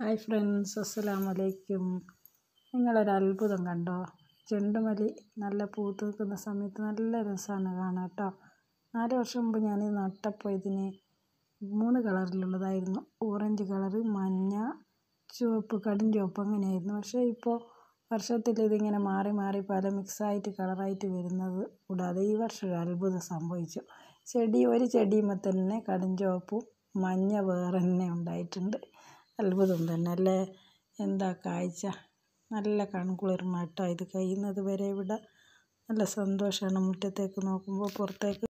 hi friends അസ്സലാമു അലൈക്കും നിങ്ങളൊരു അത്ഭുതം കണ്ടോ ചെണ്ടുമല്ലി നല്ല പൂത്ത് നിൽക്കുന്ന സമയത്ത് നല്ല രസമാണ് കാണാം കേട്ടോ നാല് വർഷം മുമ്പ് ഞാൻ നട്ടപ്പോൾ ഇതിന് മൂന്ന് കളറിലുള്ളതായിരുന്നു ഓറഞ്ച് കളറ് മഞ്ഞ ചുവപ്പ് കടും ചുവപ്പ് അങ്ങനെയായിരുന്നു പക്ഷേ ഇപ്പോൾ വർഷത്തിൽ ഇതിങ്ങനെ മാറി മാറി പല മിക്സായിട്ട് കളറായിട്ട് വരുന്നത് കൂടാതെ ഈ വർഷം ഒരു അത്ഭുതം സംഭവിച്ചു ചെടി ഒരു ചെടിയുമ്പോൾ തന്നെ കടും ചുവപ്പും മഞ്ഞ വേറെ തന്നെ ഉണ്ടായിട്ടുണ്ട് അത്ഭുതം തന്നെ അല്ലേ എന്താ കാഴ്ച നല്ല കൺകുളിർമ കേട്ടോ ഇത് കഴിയുന്നത് വരെ ഇവിടെ നല്ല സന്തോഷമാണ് മുറ്റത്തേക്ക് നോക്കുമ്പോൾ പുറത്തേക്ക്